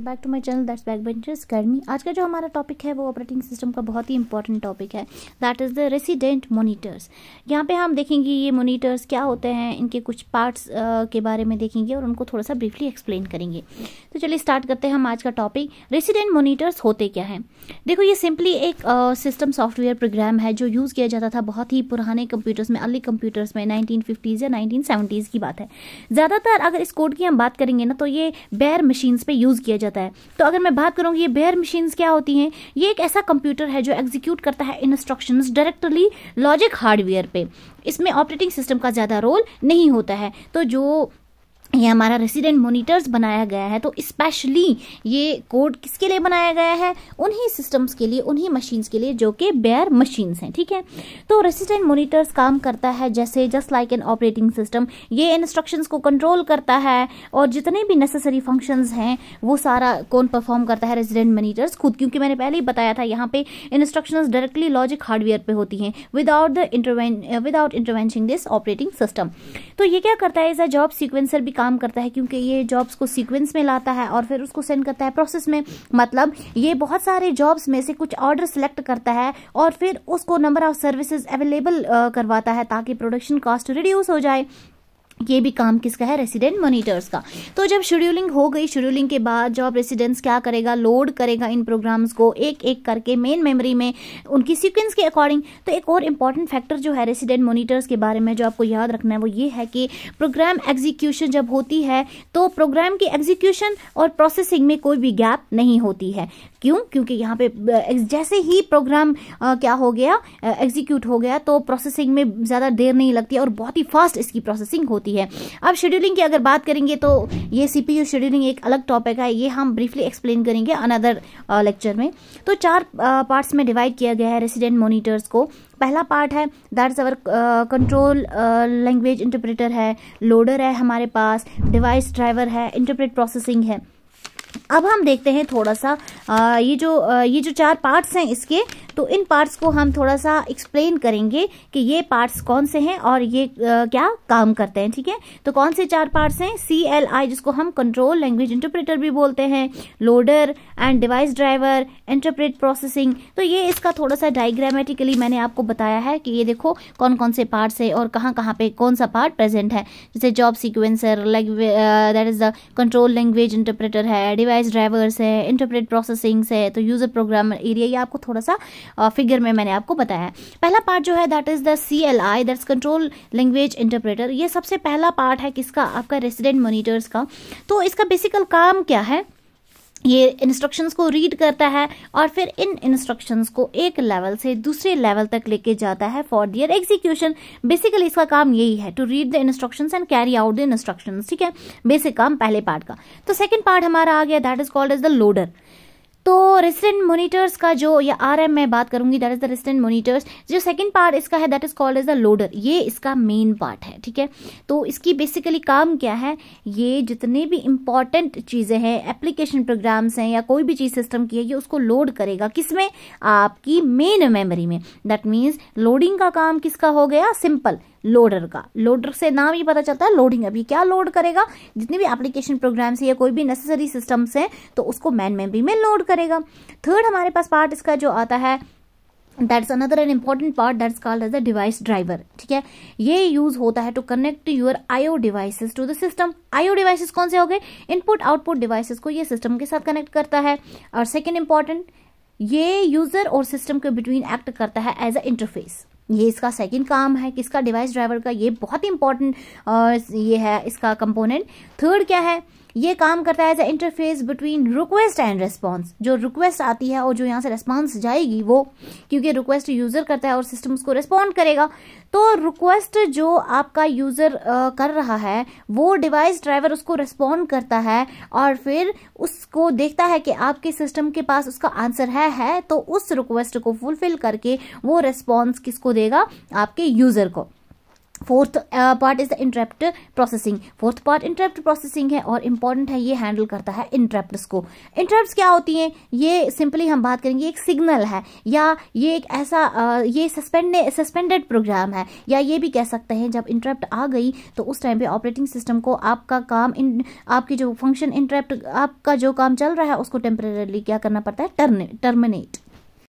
welcome back to my channel that's back benchers गर्मी आज का जो हमारा टॉपिक है वो ऑपरेटिंग सिस्टम का बहुत ही इंपॉर्टेंट टॉपिक है that is the resident monitors यहाँ पे हम देखेंगे ये मोनीटर्स क्या होते हैं इनके कुछ पार्ट्स uh, के बारे में देखेंगे और उनको थोड़ा सा ब्रीफली एक्सप्लेन करेंगे तो चलिए स्टार्ट करते हैं हम आज का टॉपिक रेसिडेंट मोनीटर्स होते क्या हैं देखो ये सिंपली एक सिस्टम सॉफ्टवेयर प्रोग्राम है जो यूज़ किया जाता था बहुत ही पुराने कंप्यूटर्स में अर्ली कंप्यूटर्स में नाइनटीन या नाइनटीन की बात है ज़्यादातर अगर इस कोड की हम बात करेंगे ना तो ये बैर मशीन्स पे यूज़ किया जाता जाता है तो अगर मैं बात करूँगी ये बेयर मशीन क्या होती हैं ये एक ऐसा कंप्यूटर है जो एग्जीक्यूट करता है इंस्ट्रक्शन डायरेक्टली लॉजिक हार्डवेयर पे इसमें ऑपरेटिंग सिस्टम का ज़्यादा रोल नहीं होता है तो जो ये हमारा रेसिडेंट मोनिटर्स बनाया गया है तो स्पेशली ये कोड किसके लिए बनाया गया है उन्हीं सिस्टम्स के लिए उन्हीं मशीन्स के लिए जो कि बेयर मशीन्स हैं ठीक है तो रेसिडेंट मोनिटर्स काम करता है जैसे just like an operating system ये इंस्ट्रक्शंस को कंट्रोल करता है और जितने भी नेसेसरी फंक्शंस हैं वो सारा कौन परफॉर्म करता है रेजिडेंट मोनिटर्स खुद क्योंकि मैंने पहले ही बताया था यहाँ पे इंस्ट्रक्शन डायरेक्टली लॉजिक हार्डवेयर पर होती हैं without the intervene without intervening this operating system तो ये क्या करता है एज अ जॉब सिक्वेंसर भी काम काम करता है क्योंकि ये जॉब्स को सीक्वेंस में लाता है और फिर उसको सेंड करता है प्रोसेस में मतलब ये बहुत सारे जॉब्स में से कुछ ऑर्डर सेलेक्ट करता है और फिर उसको नंबर ऑफ सर्विसेज अवेलेबल करवाता है ताकि प्रोडक्शन कॉस्ट रिड्यूस हो जाए ये भी काम किसका है रेसिडेंट मोनिटर्स का तो जब शेड्यूलिंग हो गई शेड्यूलिंग के बाद जॉब रेसिडेंट्स क्या करेगा लोड करेगा इन प्रोग्राम्स को एक एक करके मेन मेमोरी में उनकी सीक्वेंस के अकॉर्डिंग तो एक और इम्पॉर्टेंट फैक्टर जो है रेसिडेंट मोनिटर्स के बारे में जो आपको याद रखना है वो ये है कि प्रोग्राम एग्जीक्यूशन जब होती है तो प्रोग्राम की एग्जीक्यूशन और प्रोसेसिंग में कोई भी गैप नहीं होती है क्यों क्योंकि यहाँ पे जैसे ही प्रोग्राम क्या हो गया एग्जीक्यूट हो गया तो प्रोसेसिंग में ज़्यादा देर नहीं लगती और बहुत ही फास्ट इसकी प्रोसेसिंग होती जाती है अब शेड्यूलिंग की अगर बात करेंगे तो ये सीपीयू शेड्यूलिंग एक अलग टॉपिक है ये हम ब्रीफली एक्सप्लेन करेंगे अनदर लेक्चर में तो चार पार्ट्स में डिवाइड किया गया है रेसिडेंट मोनिटर्स को पहला पार्ट है that's our control language interpreter है लोडर है हमारे पास डिवाइस ड्राइवर है इंटरप्रेट प्रोसेसिंग है अब हम देखते हैं थोड़ा सा आ, ये जो आ, ये जो चार पार्ट्स हैं इसके तो इन पार्ट्स को हम थोड़ा सा एक्सप्लेन करेंगे कि ये पार्ट्स कौन से हैं और ये आ, क्या काम करते हैं ठीक है तो कौन से चार पार्ट्स हैं सी एल आई जिसको हम कंट्रोल लैंग्वेज इंटरप्रेटर भी बोलते हैं loader and device driver interrupt processing तो ये इसका थोड़ा सा डायग्रामेटिकली मैंने आपको बताया है कि ये देखो कौन कौन से पार्ट्स है और कहाँ कहाँ पे कौन सा पार्ट प्रेजेंट है जैसे job sequencer that is the control language interpreter है डिवाइस ड्राइवर्स है इंटरप्रेट प्रोसेसिंग्स है तो यूजर प्रोग्राम एरिया ये आपको थोड़ा सा फिगर में मैंने आपको बताया है पहला पार्ट जो है that is the C L I that's control language interpreter ये सबसे पहला पार्ट है किसका आपका रेसिडेंट मोनिटर्स का तो इसका बेसिकल काम क्या है ये इंस्ट्रक्शंस को रीड करता है और फिर इन इंस्ट्रक्शंस को एक लेवल से दूसरे लेवल तक लेके जाता है फॉर दियर एग्जीक्यूशन बेसिकली इसका काम यही है to read the instructions and carry out the instructions ठीक है बेसिक काम पहले पार्ट का तो सेकंड पार्ट हमारा आ गया that is called as the loader तो रेसिडेंट मोनिटर्स का जो या आर एम मैं बात करूंगी that is the resident monitors जो सेकंड पार्ट इसका है that is called as the loader ये इसका मेन पार्ट है ठीक है तो इसकी बेसिकली काम क्या है ये जितने भी इंपॉर्टेंट चीज़ें हैं एप्लीकेशन प्रोग्राम्स हैं या कोई भी चीज़ सिस्टम की है ये उसको लोड करेगा किसमें आपकी मेन मेमोरी में दैट मीन्स लोडिंग का काम किसका हो गया सिंपल लोडर का लोडर से नाम ही पता चलता है लोडिंग अभी क्या लोड करेगा जितने भी एप्लीकेशन प्रोग्राम्स या कोई भी नेसेसरी सिस्टम्स हैं तो उसको मैन मेमरी में लोड करेगा थर्ड हमारे पास पार्ट इसका जो आता है that's another an important part that's called as a device driver ठीक है ये यूज होता है to connect your IO devices to the system IO devices कौन से हो गए इनपुट आउटपुट डिवाइस को ये सिस्टम के साथ कनेक्ट करता है और सेकेंड इंपॉर्टेंट ये यूजर और सिस्टम के बिटवीन एक्ट करता है एज अ इंटरफेस ये इसका सेकंड काम है किसका डिवाइस ड्राइवर का ये बहुत ही इंपॉर्टेंट ये है इसका कंपोनेंट थर्ड क्या है ये काम करता है as a interface between request and response जो रिक्वेस्ट आती है और जो यहाँ से रेस्पॉन्स जाएगी वो क्योंकि रिक्वेस्ट यूजर करता है और सिस्टम उसको रिस्पॉन्ड करेगा तो रिक्वेस्ट जो आपका यूजर कर रहा है वो डिवाइस ड्राइवर उसको रिस्पॉन्ड करता है और फिर उसको देखता है कि आपके सिस्टम के पास उसका आंसर है है तो उस रिक्वेस्ट को फुलफिल करके वो रिस्पॉन्स किसको देगा आपके यूजर को fourth part is the interrupt processing fourth part interrupt processing है और इंपॉर्टेंट है ये हैंडल करता है इंटरप्ट को इंटरप्ट क्या होती हैं ये सिंपली हम बात करेंगे एक सिग्नल है या ये एक ऐसा ये सस्पेंड सस्पेंडेड प्रोग्राम है या ये भी कह सकते हैं जब इंटरप्ट आ गई तो उस टाइम पे ऑपरेटिंग सिस्टम को आपका काम इन आपकी जो फंक्शन इंटरप्ट आपका जो काम चल रहा है उसको टेम्परेली क्या करना पड़ता है टर्मिनेट